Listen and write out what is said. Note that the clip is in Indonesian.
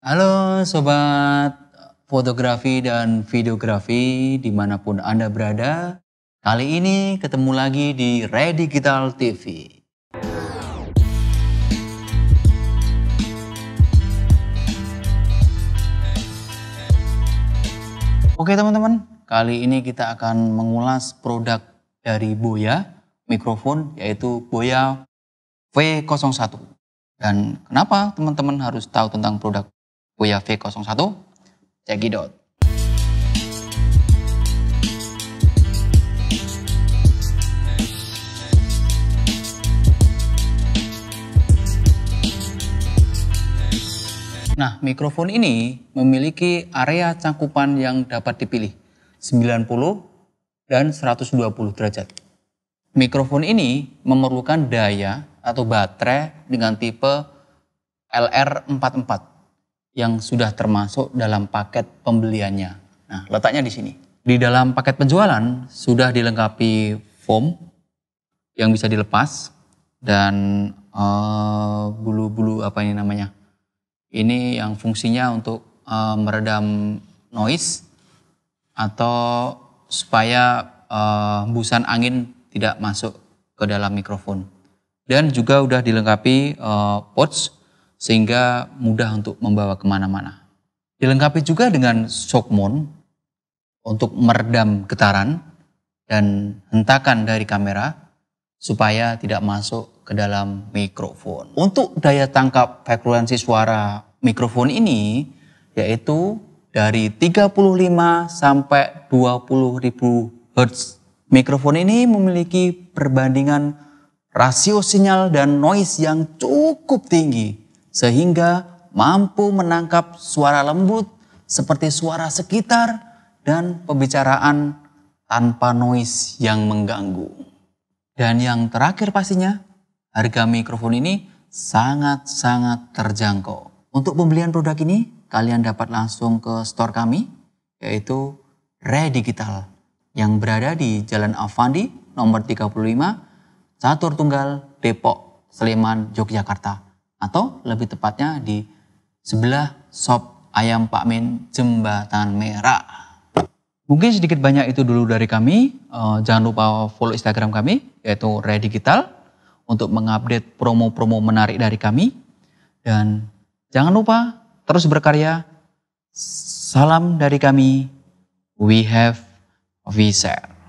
Halo sobat fotografi dan videografi dimanapun Anda berada. Kali ini ketemu lagi di Redigital TV. Oke teman-teman, kali ini kita akan mengulas produk dari Boya mikrofon yaitu Boya V01. Dan kenapa teman-teman harus tahu tentang produk Buya V01 Cekidot. Nah, mikrofon ini memiliki area cangkupan yang dapat dipilih 90 dan 120 derajat. Mikrofon ini memerlukan daya atau baterai dengan tipe LR44 yang sudah termasuk dalam paket pembeliannya. Nah, letaknya di sini. Di dalam paket penjualan sudah dilengkapi foam yang bisa dilepas dan eh, bulu-bulu uh, apa ini namanya? Ini yang fungsinya untuk uh, meredam noise atau supaya uh, eh, hembusan angin tidak masuk ke dalam mikrofon. Dan juga sudah dilengkapi uh, pouch sehingga mudah untuk membawa kemana-mana. Dilengkapi juga dengan sokmon untuk meredam getaran dan hentakan dari kamera supaya tidak masuk ke dalam mikrofon. Untuk daya tangkap frekuensi suara mikrofon ini yaitu dari 35 sampai 20 ribu Hertz. Mikrofon ini memiliki perbandingan rasio sinyal dan noise yang cukup tinggi sehingga mampu menangkap suara lembut seperti suara sekitar dan pembicaraan tanpa noise yang mengganggu. Dan yang terakhir pastinya, harga mikrofon ini sangat-sangat terjangkau. Untuk pembelian produk ini, kalian dapat langsung ke store kami, yaitu Re Digital yang berada di Jalan Avandi nomor 35, Catur Tunggal, Depok, Sleman, Yogyakarta atau lebih tepatnya di sebelah sop ayam Pak Min Jembatan Merah. Mungkin sedikit banyak itu dulu dari kami. Eh, jangan lupa follow Instagram kami yaitu Red Digital untuk mengupdate promo-promo menarik dari kami. Dan jangan lupa terus berkarya. Salam dari kami. We have visa.